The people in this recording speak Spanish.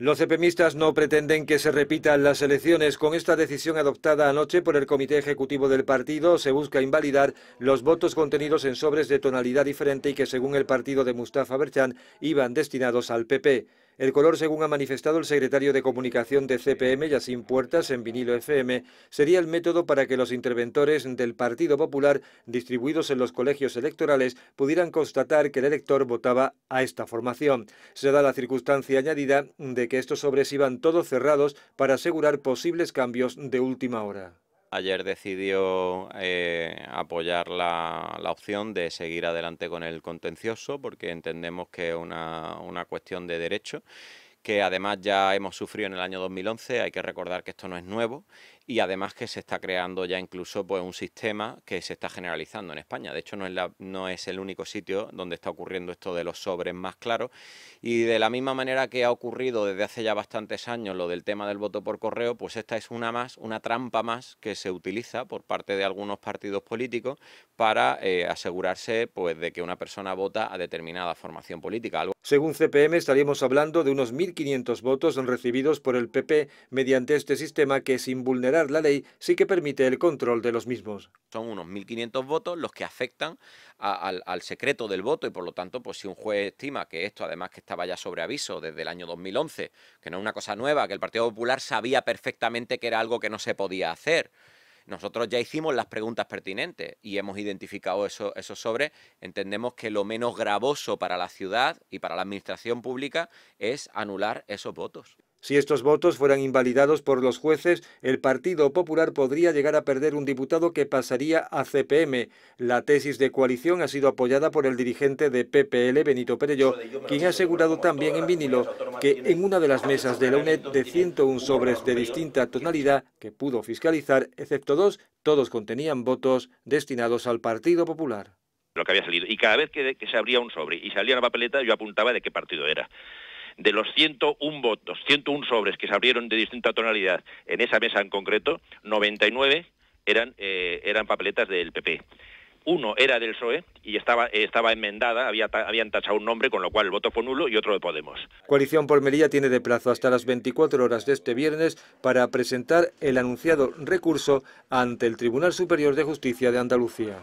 Los epemistas no pretenden que se repitan las elecciones. Con esta decisión adoptada anoche por el Comité Ejecutivo del partido, se busca invalidar los votos contenidos en sobres de tonalidad diferente y que, según el partido de Mustafa Berchan, iban destinados al PP. El color, según ha manifestado el secretario de Comunicación de CPM, sin Puertas, en vinilo FM, sería el método para que los interventores del Partido Popular distribuidos en los colegios electorales pudieran constatar que el elector votaba a esta formación. Se da la circunstancia añadida de que estos sobres iban todos cerrados para asegurar posibles cambios de última hora ayer decidió eh, apoyar la, opción de seguir adelante con el contencioso porque entendemos que es una, una cuestión de derecho que además ya hemos sufrido en el año 2011, hay que recordar que esto no es nuevo, y además que se está creando ya incluso pues, un sistema que se está generalizando en España. De hecho, no es, la, no es el único sitio donde está ocurriendo esto de los sobres más claros. Y de la misma manera que ha ocurrido desde hace ya bastantes años lo del tema del voto por correo, pues esta es una más, una trampa más que se utiliza por parte de algunos partidos políticos para eh, asegurarse pues, de que una persona vota a determinada formación política. Según CPM, estaríamos hablando de unos 1.500 votos recibidos por el PP mediante este sistema que, sin vulnerar la ley, sí que permite el control de los mismos. Son unos 1.500 votos los que afectan al, secreto del voto y, por lo tanto, pues si un juez estima que esto, además que estaba ya sobre aviso desde el año 2011, que no es una cosa nueva, que el Partido Popular sabía perfectamente que era algo que no se podía hacer, nosotros ya hicimos las preguntas pertinentes y hemos identificado esos eso sobres. Entendemos que lo menos gravoso para la ciudad y para la administración pública es anular esos votos. Si estos votos fueran invalidados por los jueces, el Partido Popular podría llegar a perder un diputado que pasaría a CPM. La tesis de coalición ha sido apoyada por el dirigente de PPL, Benito Perello, quien ha asegurado también en vinilo que en una de las mesas de la UNED de 101 sobres de distinta tonalidad que pudo fiscalizar, excepto dos, todos contenían votos destinados al Partido Popular. Lo que había salido. Y cada vez que, que se abría un sobre y salía una papeleta, yo apuntaba de qué partido era de los 101 votos, 101 sobres que se abrieron de distinta tonalidad en esa mesa en concreto, 99 eran, eh, eran papeletas del PP. Uno era del PSOE y estaba, estaba enmendada, habían tachado un nombre, con lo cual el voto fue nulo y otro de Podemos. Coalición Polmería tiene de plazo hasta las 24 horas de este viernes para presentar el anunciado recurso ante el Tribunal Superior de Justicia de Andalucía.